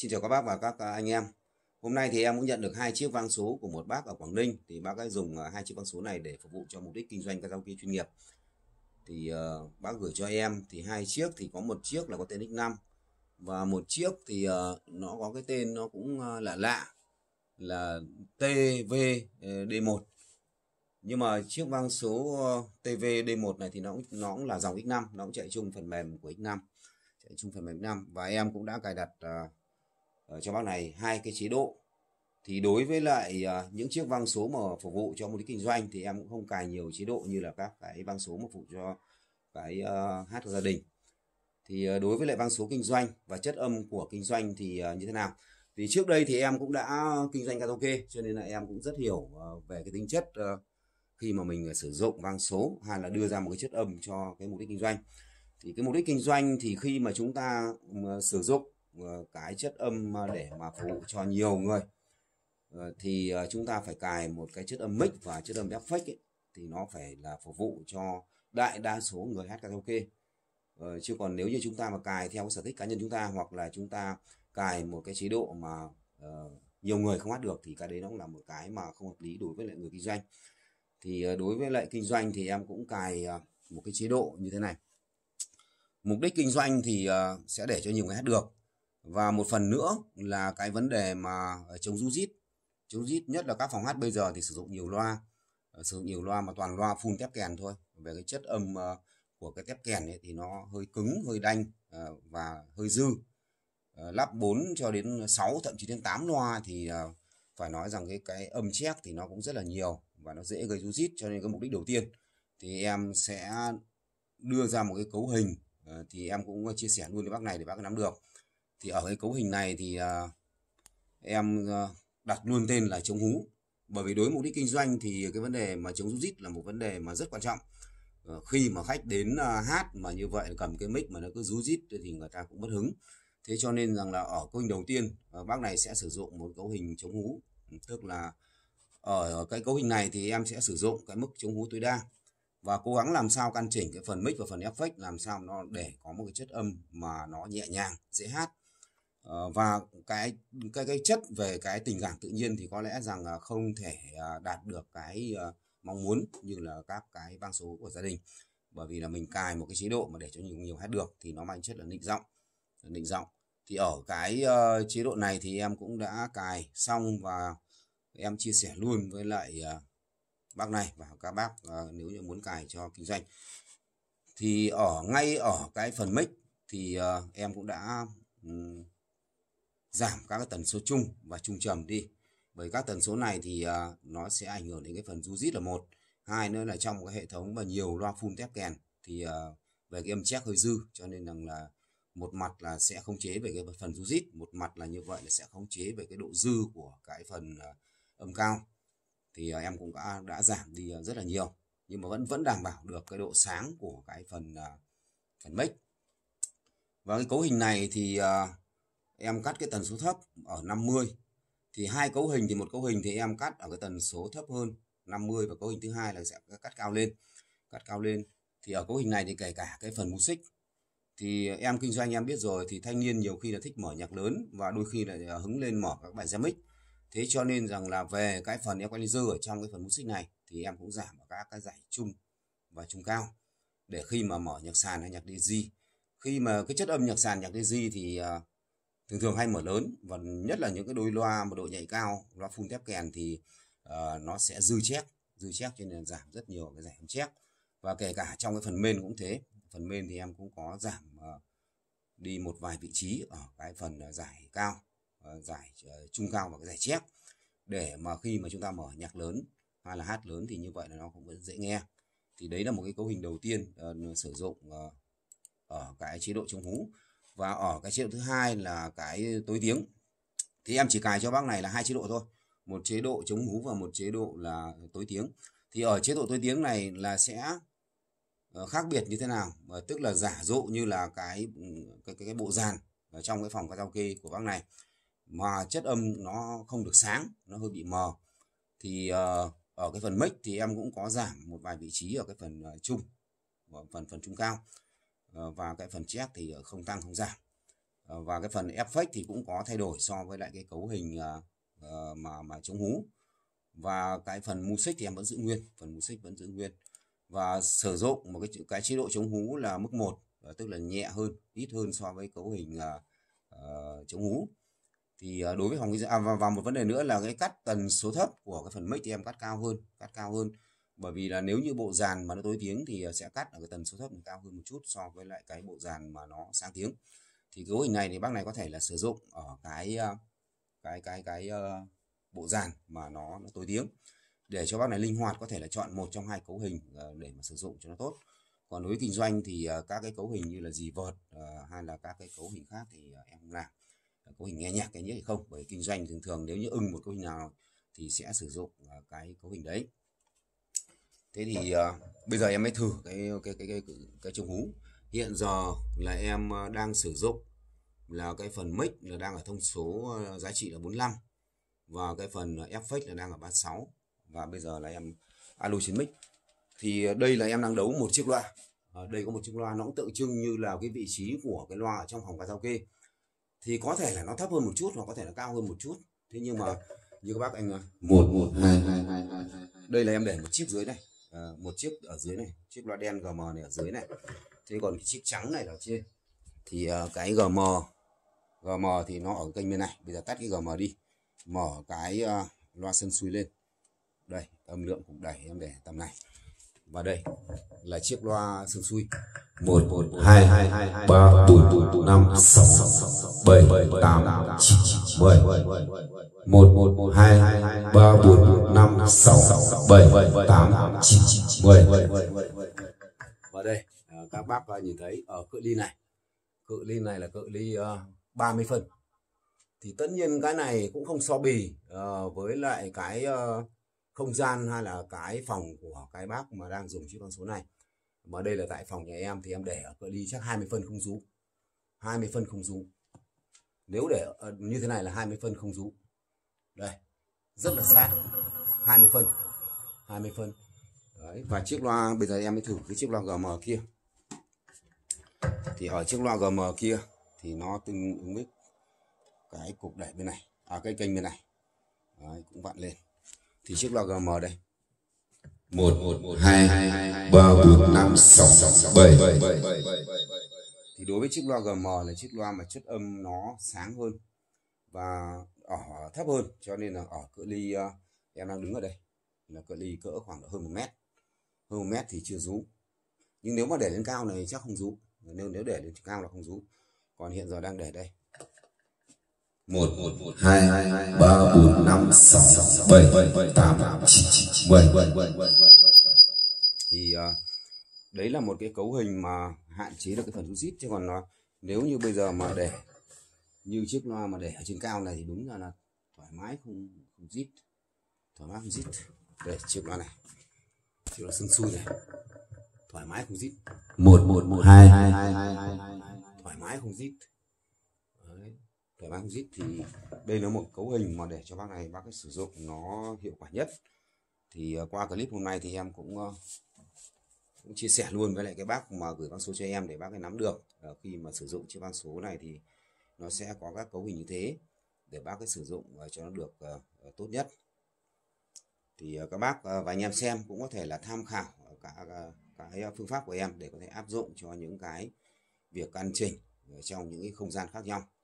Xin chào các bác và các à, anh em. Hôm nay thì em cũng nhận được hai chiếc vang số của một bác ở Quảng Ninh thì bác ấy dùng à, hai chiếc vang số này để phục vụ cho mục đích kinh doanh các giao karaoke chuyên nghiệp. Thì uh, bác gửi cho em thì hai chiếc thì có một chiếc là có tên X5 và một chiếc thì uh, nó có cái tên nó cũng uh, lạ lạ là TVD1. Nhưng mà chiếc vang số TVD1 này thì nó cũng nó cũng là dòng X5, nó cũng chạy chung phần mềm của X5 chạy chung phần mềm X5 và em cũng đã cài đặt uh, uh, cho bác này hai cái chế độ thì đối với lại ờ, những chiếc vang số mà phục vụ cho mục đích kinh doanh thì em cũng không cài nhiều chế độ như là các cái vang số mà phục vụ cho cái ờ, hát của gia đình thì đối với lại vang số kinh doanh và chất âm của kinh doanh thì như thế nào thì trước đây thì em cũng đã kinh doanh karaoke cho nên là em cũng rất hiểu về cái tính chất khi mà mình sử dụng vang số hay là đưa ra một cái chất âm cho cái mục đích kinh doanh thì cái mục đích kinh doanh thì khi mà chúng ta ừ, sử dụng Ờ, cái chất âm để mà phục vụ cho nhiều người ờ, thì ờ, chúng ta phải cài một cái chất âm mic và chất âm effect ấy, thì nó phải là phục vụ cho đại đa số người hát karaoke ờ, chứ còn nếu như chúng ta mà cài theo sở thích cá nhân chúng ta hoặc là chúng ta cài một cái chế độ mà nhiều người không hát được thì cái đấy nó cũng là một cái mà không hợp lý đối với lại người kinh doanh thì đối với lại kinh doanh thì em cũng cài một cái chế độ như thế này mục đích kinh doanh thì sẽ để cho nhiều người hát được và một phần nữa là cái vấn đề mà ờ, chống rú rít chống rít nhất là các phòng hát bây giờ thì sử dụng nhiều loa ờ, sử dụng nhiều loa mà toàn loa phun tép kèn thôi về cái chất âm ờ, của cái tép kèn ấy thì nó hơi cứng hơi đanh và hơi dư lắp 4 cho đến 6 thậm chí đến 8 loa thì phải nói rằng cái cái âm chép thì nó cũng rất là nhiều và nó dễ gây rú rít cho nên cái mục đích đầu tiên thì em sẽ đưa ra một cái cấu hình thì em cũng chia sẻ luôn với bác này để bác nắm được thì ở cái cấu hình này thì à, em à, đặt luôn tên là chống hú bởi vì đối với mục đích kinh doanh thì cái vấn đề mà chống rút rít là một vấn đề mà rất quan trọng ờ, khi mà khách đến à, hát mà như vậy cầm cái mic mà nó cứ rú rít thì người ta cũng mất hứng thế cho nên rằng là ở cấu hình đầu tiên ờ, bác này sẽ sử dụng một cấu hình chống hú tức là ở cái cấu hình này thì em sẽ sử dụng cái mức chống hú tối đa và cố gắng làm sao căn chỉnh cái phần mic và phần effect làm sao nó để có một cái chất âm mà nó nhẹ nhàng dễ hát Ờ, và cái cái cái chất về cái tình cảm tự nhiên thì có lẽ rằng không thể à, đạt được cái ờ, mong muốn như là các cái băng số của gia đình bởi vì là mình cài một cái chế độ mà để cho nhiều nhiều hát được thì nó mang chất là định giọng định giọng thì ở cái ờ, chế độ này thì em cũng đã cài xong và em chia sẻ luôn với lại bác này và các bác nếu như muốn cài cho kinh doanh thì ở ngay ở cái phần mic thì em cũng đã giảm các cái tần số chung và trung trầm đi bởi các tần số này thì uh, nó sẽ ảnh hưởng đến cái phần du dít là một hai nữa là trong cái hệ thống mà nhiều loa phun tép kèn thì uh, về cái âm check hơi dư cho nên rằng là một mặt là sẽ khống chế về cái phần du dít, một mặt là như vậy là sẽ khống chế về cái độ dư của cái phần uh, âm cao thì uh, em cũng đã, đã giảm đi uh, rất là nhiều nhưng mà vẫn vẫn đảm bảo được cái độ sáng của cái phần uh, phần mic và cái cấu hình này thì uh, em cắt cái tần số thấp ở 50 thì hai cấu hình thì một cấu hình thì em cắt ở cái tần số thấp hơn 50 và cấu hình thứ hai là sẽ cắt cao lên cắt cao lên thì ở cấu hình này thì kể cả cái phần mù xích thì em kinh doanh em biết rồi thì thanh niên nhiều khi là thích mở nhạc lớn và đôi khi là hứng lên mở các bài remix thế cho nên rằng là về cái phần equalizer ở trong cái phần mũ xích này thì em cũng giảm ở các cái giải trung và trung cao để khi mà mở nhạc sàn hay nhạc DJ khi mà cái chất âm nhạc sàn nhạc DJ thì à, thường thường hay mở lớn và nhất là những cái đôi loa mà độ nhạy cao loa phun thép kèn thì uh, nó sẽ dư chép dư chép cho nên giảm rất nhiều cái giảm chép và kể cả trong cái phần mên cũng thế phần mên thì em cũng có giảm uh, đi một vài vị trí ở cái phần ờ, giải cao uh, giải uh, trung cao và cái giải chép để mà khi mà chúng ta mở nhạc lớn hay là hát lớn thì như vậy là nó cũng vẫn dễ nghe thì đấy là một cái cấu hình đầu tiên uh, sử dụng uh, ở cái chế độ chống hú và ở cái chế độ thứ hai là cái tối tiếng thì em chỉ cài cho bác này là hai chế độ thôi một chế độ chống hú và một chế độ là tối tiếng thì ở chế độ tối tiếng này là sẽ ờ, khác biệt như thế nào ờ, tức là giả dụ như là cái cái cái, cái bộ dàn ở trong cái phòng karaoke của bác này mà chất âm nó không được sáng nó hơi bị mờ thì ờ, ở cái phần mic thì em cũng có giảm một vài vị trí ở cái phần trung phần phần trung cao Ờ, và cái phần check thì ờ, không tăng không giảm ờ, và cái phần effect thì cũng có thay đổi so với lại cái cấu hình mà mà chống hú và cái phần music thì em vẫn giữ nguyên phần music vẫn giữ nguyên và sử dụng một cái cái chế độ chống hú là mức 1 tức là nhẹ hơn ít hơn so với cấu hình uh, chống hú thì uh, đối với phòng à, và, và một vấn đề nữa là cái cắt tần số thấp của cái phần mic thì em cắt cao hơn cắt cao hơn bởi vì là nếu như bộ dàn mà nó tối tiếng thì ờ, sẽ cắt ở cái tần số thấp cao hơn một chút so với lại cái bộ dàn mà nó sáng tiếng thì cấu hình này thì bác này có thể là sử dụng ở cái ờ, cái cái cái uh, bộ dàn mà nó, nó tối tiếng để cho bác này linh hoạt có thể là chọn một trong hai cấu hình uh, để mà sử dụng cho nó tốt còn đối với kinh doanh thì uh, các cái cấu hình như là dì vợt hay là các cái cấu hình khác thì em không làm cấu hình nghe nhạc cái nhất hay không bởi kinh doanh thường thường nếu như ưng một cấu hình nào thì sẽ sử dụng cái cấu hình đấy thế thì uh, bây giờ em mới thử cái cái cái cái cái, cái hú hiện giờ là em ờ, đang sử dụng là cái phần mic là đang ở thông số ờ, giá trị là 45 và cái phần effect là đang ở 36 và bây giờ là em alo trên mic thì đây là em đang đấu một chiếc loa ở đây có một chiếc loa nó cũng tượng trưng như là cái vị trí của cái loa ở trong phòng karaoke thì có thể là nó thấp hơn một chút hoặc có thể là cao hơn một chút thế nhưng mà như các bác anh một một hai hai hai hai đây là em để một chiếc dưới đây Ờ, một chiếc ở dưới này chiếc loa đen gm này ở dưới này thế còn cái chiếc trắng này là trên thì uh, cái gm gm thì nó ở kênh bên này bây giờ tắt cái gm đi mở cái uh, loa sân suối lên đây âm lượng cũng đẩy em để tầm này và đây là chiếc loa sân suối một hai ba bốn năm sáu bảy tám chín mười một một hai ba bốn năm sáu bảy tám chín mười và đây à, các bác nhìn thấy ở cự ly này cự ly này là cự ly 30 ờ, phân thì tất nhiên cái này cũng không so bì ờ, với lại cái ờ, không gian hay là cái phòng của cái bác mà đang dùng chữ con số này mà đây là tại phòng nhà em thì em để ở cự ly chắc 20 phân không rú 20 phân không rú nếu để như thế này là 20 phân không rú đây rất là sát 20 phân 20 phân Đấy, và chiếc loa bây giờ em mới thử cái chiếc loa GM kia thì ở chiếc loa GM kia thì nó tương ứng với cái cục đẩy bên này à cái kênh bên này Đấy, cũng vặn lên thì chiếc loa GM đây một một một hai hai hai ba bốn năm sáu bảy thì đối với chiếc loa gm là chiếc loa mà chất âm nó sáng hơn và ở thấp hơn cho nên là ở cự ly ờ, em đang đứng ở đây là cự ly cỡ khoảng hơn một mét hơn một mét thì chưa rú nhưng nếu mà để lên cao này chắc không rú nếu nếu để lên cao là không rú còn hiện giờ đang để đây một hai ba bốn năm sáu bảy tám chín bảy thì à, đấy là một cái cấu hình mà hạn chế được cái phần rút rít chứ còn nó à, nếu như bây giờ mà để như chiếc loa mà để ở trên cao này thì đúng là là thoải mái không không rít thoải mái không rít để chiếc loa này chiếc loa sưng sui này thoải mái không rít một một một hai hai hai hai hai thoải mái không rít thoải mái không rít thì đây là một cấu hình mà để cho bác này bác ấy sử dụng nó hiệu quả nhất thì ờ, qua clip hôm nay thì em cũng ờ, cũng chia sẻ luôn với lại cái bác mà gửi văn số cho em để bác ấy nắm được à, khi mà sử dụng chiếc văn số này thì nó sẽ có các cấu hình như thế để bác ấy sử dụng cho nó được uh, tốt nhất thì uh, các bác uh, và anh em xem cũng có thể là tham khảo cả cái phương pháp của em để có thể áp dụng cho những cái việc căn chỉnh trong những cái không gian khác nhau